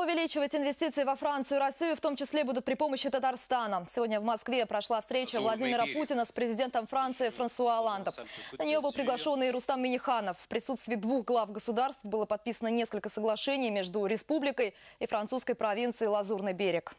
Увеличивать инвестиции во Францию и Россию в том числе будут при помощи Татарстана. Сегодня в Москве прошла встреча Владимира Путина с президентом Франции Франсуа Оландом. На нее был приглашен и Рустам Миниханов. В присутствии двух глав государств было подписано несколько соглашений между республикой и французской провинцией Лазурный берег.